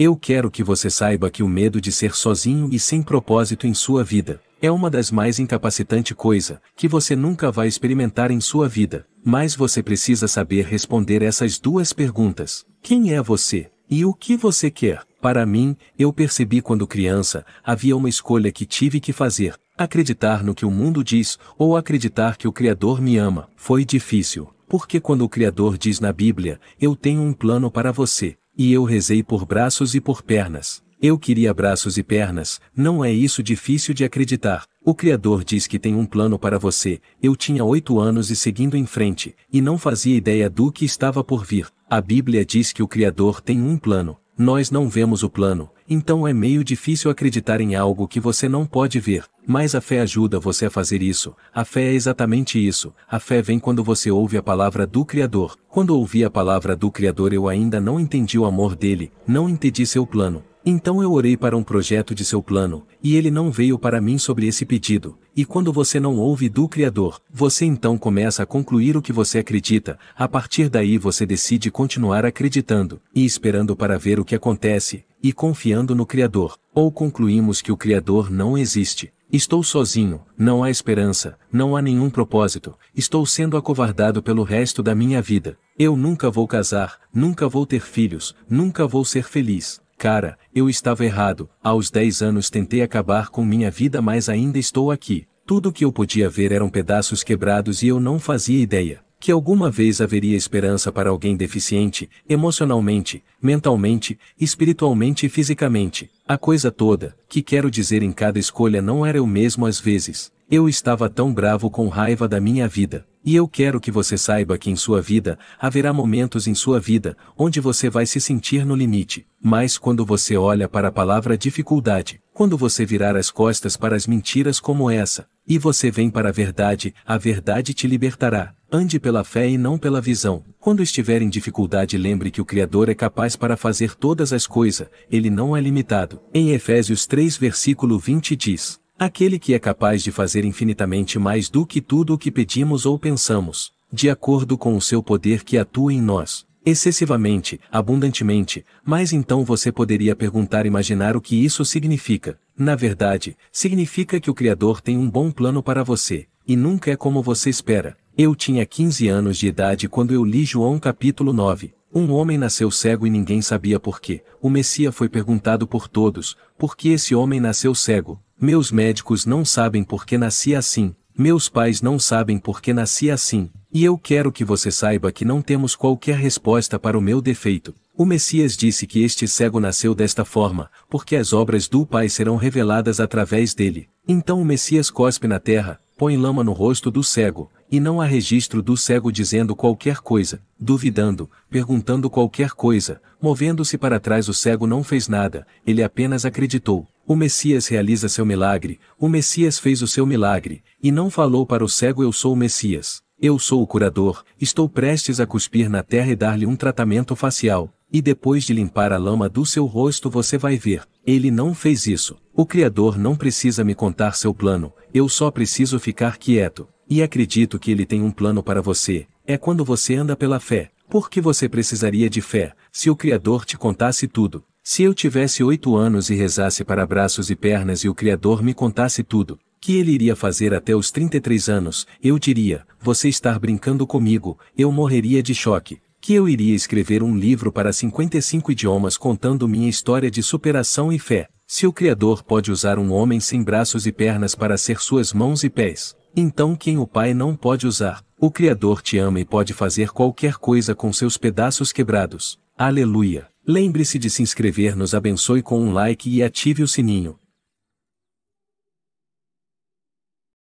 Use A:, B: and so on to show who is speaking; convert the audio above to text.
A: Eu quero que você saiba que o medo de ser sozinho e sem propósito em sua vida é uma das mais incapacitante coisa que você nunca vai experimentar em sua vida, mas você precisa saber responder essas duas perguntas: quem é você e o que você quer? Para mim, eu percebi quando criança, havia uma escolha que tive que fazer, Acreditar no que o mundo diz, ou acreditar que o Criador me ama, foi difícil, porque quando o Criador diz na Bíblia, eu tenho um plano para você, e eu rezei por braços e por pernas. Eu queria braços e pernas, não é isso difícil de acreditar. O Criador diz que tem um plano para você, eu tinha oito anos e seguindo em frente, e não fazia ideia do que estava por vir. A Bíblia diz que o Criador tem um plano, nós não vemos o plano, então é meio difícil acreditar em algo que você não pode ver. Mas a fé ajuda você a fazer isso, a fé é exatamente isso, a fé vem quando você ouve a palavra do Criador. Quando ouvi a palavra do Criador eu ainda não entendi o amor dele, não entendi seu plano. Então eu orei para um projeto de seu plano, e ele não veio para mim sobre esse pedido. E quando você não ouve do Criador, você então começa a concluir o que você acredita, a partir daí você decide continuar acreditando, e esperando para ver o que acontece, e confiando no Criador, ou concluímos que o Criador não existe. Estou sozinho, não há esperança, não há nenhum propósito, estou sendo acovardado pelo resto da minha vida. Eu nunca vou casar, nunca vou ter filhos, nunca vou ser feliz. Cara, eu estava errado, aos 10 anos tentei acabar com minha vida mas ainda estou aqui. Tudo que eu podia ver eram pedaços quebrados e eu não fazia ideia que alguma vez haveria esperança para alguém deficiente, emocionalmente, mentalmente, espiritualmente e fisicamente. A coisa toda, que quero dizer em cada escolha não era eu mesmo às vezes. Eu estava tão bravo com raiva da minha vida. E eu quero que você saiba que em sua vida, haverá momentos em sua vida, onde você vai se sentir no limite. Mas quando você olha para a palavra dificuldade, quando você virar as costas para as mentiras como essa, e você vem para a verdade, a verdade te libertará. Ande pela fé e não pela visão. Quando estiver em dificuldade, lembre que o Criador é capaz para fazer todas as coisas, ele não é limitado. Em Efésios 3, versículo 20 diz: Aquele que é capaz de fazer infinitamente mais do que tudo o que pedimos ou pensamos, de acordo com o seu poder que atua em nós. Excessivamente, abundantemente, mas então você poderia perguntar imaginar o que isso significa. Na verdade, significa que o Criador tem um bom plano para você, e nunca é como você espera. Eu tinha 15 anos de idade quando eu li João capítulo 9. Um homem nasceu cego e ninguém sabia por quê. O Messias foi perguntado por todos, por que esse homem nasceu cego? Meus médicos não sabem por que nasci assim, meus pais não sabem por que nasci assim, e eu quero que você saiba que não temos qualquer resposta para o meu defeito. O Messias disse que este cego nasceu desta forma, porque as obras do Pai serão reveladas através dele. Então o Messias cospe na terra, põe lama no rosto do cego, e não há registro do cego dizendo qualquer coisa, duvidando, perguntando qualquer coisa, movendo-se para trás o cego não fez nada, ele apenas acreditou. O Messias realiza seu milagre, o Messias fez o seu milagre, e não falou para o cego eu sou o Messias, eu sou o curador, estou prestes a cuspir na terra e dar-lhe um tratamento facial, e depois de limpar a lama do seu rosto você vai ver, ele não fez isso. O Criador não precisa me contar seu plano, eu só preciso ficar quieto. E acredito que ele tem um plano para você, é quando você anda pela fé. Por que você precisaria de fé, se o Criador te contasse tudo? Se eu tivesse oito anos e rezasse para braços e pernas e o Criador me contasse tudo, que ele iria fazer até os 33 anos, eu diria, você está brincando comigo, eu morreria de choque que eu iria escrever um livro para 55 idiomas contando minha história de superação e fé. Se o Criador pode usar um homem sem braços e pernas para ser suas mãos e pés, então quem o Pai não pode usar? O Criador te ama e pode fazer qualquer coisa com seus pedaços quebrados. Aleluia! Lembre-se de se inscrever, nos abençoe com um like e ative o sininho.